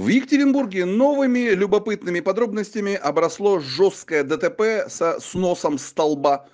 В Екатеринбурге новыми любопытными подробностями обросло жесткое ДТП со сносом столба,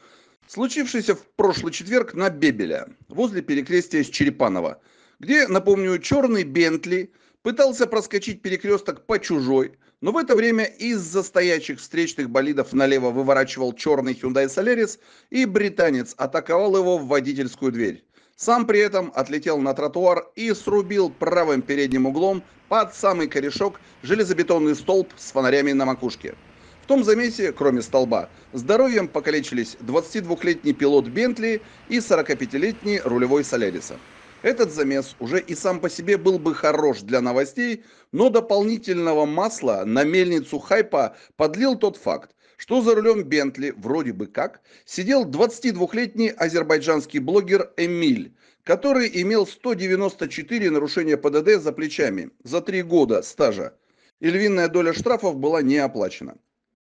случившееся в прошлый четверг на Бебеля, возле перекрестия с Черепанова, где, напомню, черный Бентли пытался проскочить перекресток по чужой, но в это время из-за стоящих встречных болидов налево выворачивал черный Hyundai Solaris, и британец атаковал его в водительскую дверь. Сам при этом отлетел на тротуар и срубил правым передним углом под самый корешок железобетонный столб с фонарями на макушке. В том замесе, кроме столба, здоровьем покалечились 22-летний пилот Бентли и 45-летний рулевой Соляриса. Этот замес уже и сам по себе был бы хорош для новостей, но дополнительного масла на мельницу хайпа подлил тот факт, что за рулем Бентли, вроде бы как, сидел 22-летний азербайджанский блогер Эмиль, который имел 194 нарушения ПДД за плечами за три года стажа, и львиная доля штрафов была не оплачена.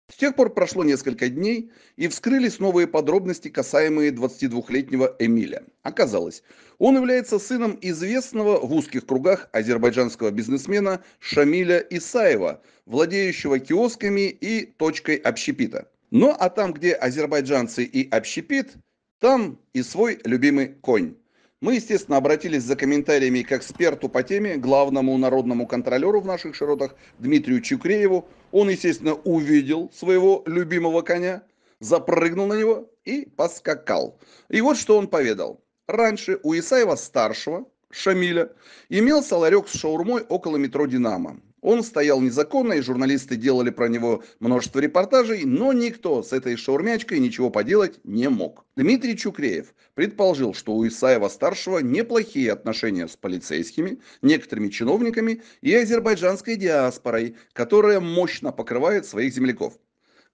С тех пор прошло несколько дней, и вскрылись новые подробности, касаемые 22-летнего Эмиля. Оказалось, он является сыном известного в узких кругах азербайджанского бизнесмена Шамиля Исаева, владеющего киосками и точкой общепита. Ну а там, где азербайджанцы и общепит, там и свой любимый конь. Мы, естественно, обратились за комментариями к эксперту по теме, главному народному контролеру в наших широтах Дмитрию Чукрееву. Он, естественно, увидел своего любимого коня, запрыгнул на него и поскакал. И вот что он поведал. Раньше у Исаева-старшего, Шамиля, имелся ларек с шаурмой около метро «Динамо». Он стоял незаконно, и журналисты делали про него множество репортажей, но никто с этой шаурмячкой ничего поделать не мог. Дмитрий Чукреев предположил, что у Исаева-старшего неплохие отношения с полицейскими, некоторыми чиновниками и азербайджанской диаспорой, которая мощно покрывает своих земляков.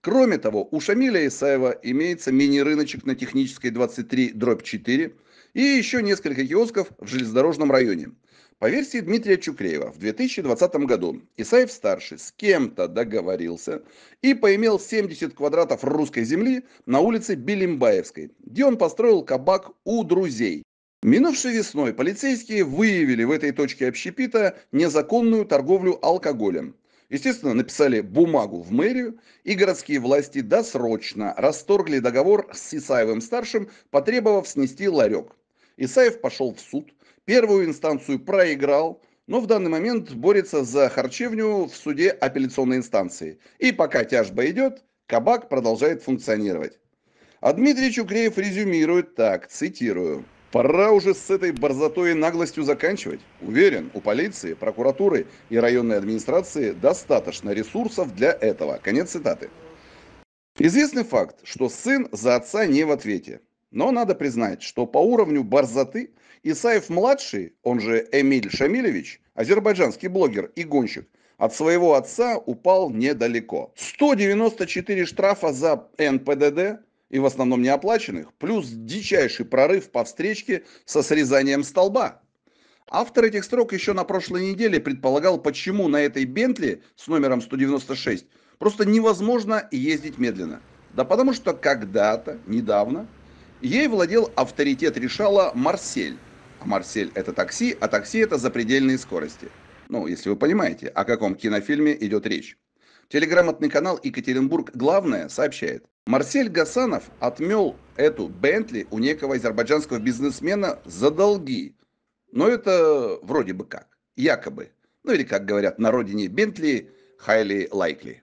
Кроме того, у Шамиля Исаева имеется мини-рыночек на технической 23 дробь 4 и еще несколько киосков в железнодорожном районе. По версии Дмитрия Чукреева, в 2020 году Исаев-старший с кем-то договорился и поимел 70 квадратов русской земли на улице Белимбаевской, где он построил кабак у друзей. Минувшей весной полицейские выявили в этой точке общепита незаконную торговлю алкоголем. Естественно, написали бумагу в мэрию, и городские власти досрочно расторгли договор с Исаевым-старшим, потребовав снести ларек. Исаев пошел в суд, Первую инстанцию проиграл, но в данный момент борется за харчевню в суде апелляционной инстанции. И пока тяжба идет, кабак продолжает функционировать. А Дмитрий Чукреев резюмирует так, цитирую. Пора уже с этой борзотой и наглостью заканчивать. Уверен, у полиции, прокуратуры и районной администрации достаточно ресурсов для этого. Конец цитаты. Известный факт, что сын за отца не в ответе. Но надо признать, что по уровню борзоты Исаев-младший, он же Эмиль Шамилевич, азербайджанский блогер и гонщик, от своего отца упал недалеко. 194 штрафа за НПДД и в основном неоплаченных, плюс дичайший прорыв по встречке со срезанием столба. Автор этих строк еще на прошлой неделе предполагал, почему на этой Бентли с номером 196 просто невозможно ездить медленно. Да потому что когда-то, недавно, Ей владел авторитет решала Марсель. А Марсель это такси, а такси это запредельные скорости. Ну, если вы понимаете, о каком кинофильме идет речь. Телеграмотный канал Екатеринбург «Главное» сообщает. Марсель Гасанов отмел эту Бентли у некого азербайджанского бизнесмена за долги. Но это вроде бы как, якобы. Ну или, как говорят на родине Бентли, highly likely.